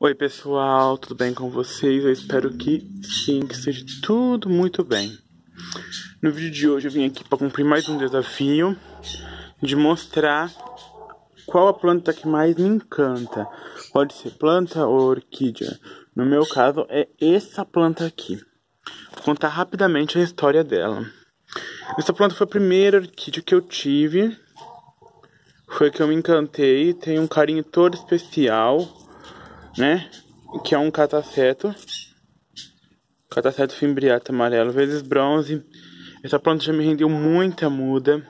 Oi, pessoal, tudo bem com vocês? Eu espero que sim, que seja tudo muito bem. No vídeo de hoje eu vim aqui para cumprir mais um desafio de mostrar qual a planta que mais me encanta. Pode ser planta ou orquídea. No meu caso é essa planta aqui. Vou contar rapidamente a história dela. Essa planta foi a primeira orquídea que eu tive. Foi que eu me encantei, tem um carinho todo especial né? Que é um cataceto. Cataceto fimbriata amarelo vezes bronze. Essa planta já me rendeu muita muda.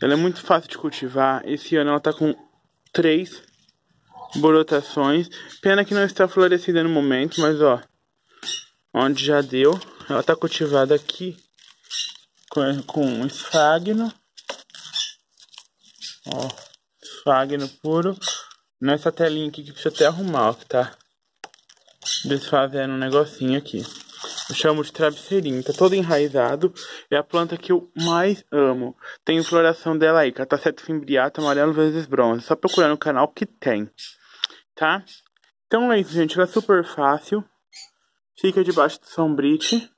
Ela é muito fácil de cultivar. Esse ano ela tá com três brotações. Pena que não está florescida no momento, mas ó. Onde já deu. Ela tá cultivada aqui com, com esfagno. Ó, esfagno puro nessa telinha aqui que precisa até arrumar, ó, que tá desfazendo um negocinho aqui. Eu chamo de travesseirinho, tá todo enraizado. É a planta que eu mais amo. Tem floração dela aí, cataceto fimbriata, amarelo vezes bronze. Só procurar no canal que tem, tá? Então é isso, gente. Ela é super fácil. Fica debaixo do sombrite.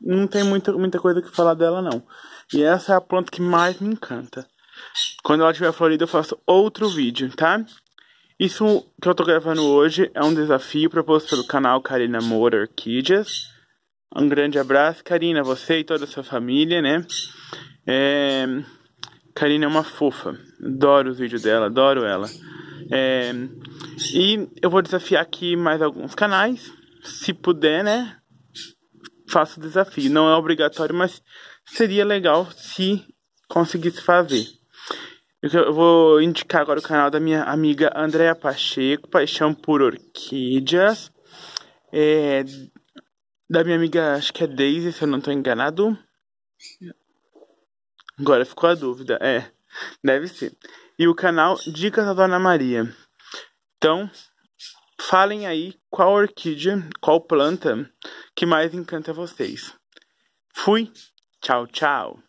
Não tem muita, muita coisa que falar dela, não. E essa é a planta que mais me encanta. Quando ela estiver florida, eu faço outro vídeo, tá? Isso que eu tô gravando hoje é um desafio proposto pelo canal Karina Moura Orquídeas. Um grande abraço, Karina, você e toda a sua família, né? É... Karina é uma fofa. Adoro os vídeos dela, adoro ela. É... E eu vou desafiar aqui mais alguns canais. Se puder, né? Faço o desafio. Não é obrigatório, mas seria legal se conseguisse fazer. Eu vou indicar agora o canal da minha amiga Andréa Pacheco, Paixão por Orquídeas. É, da minha amiga, acho que é Daisy, se eu não estou enganado. Agora ficou a dúvida, é. Deve ser. E o canal Dicas da Dona Maria. Então, falem aí qual orquídea, qual planta que mais encanta vocês. Fui! Tchau, tchau!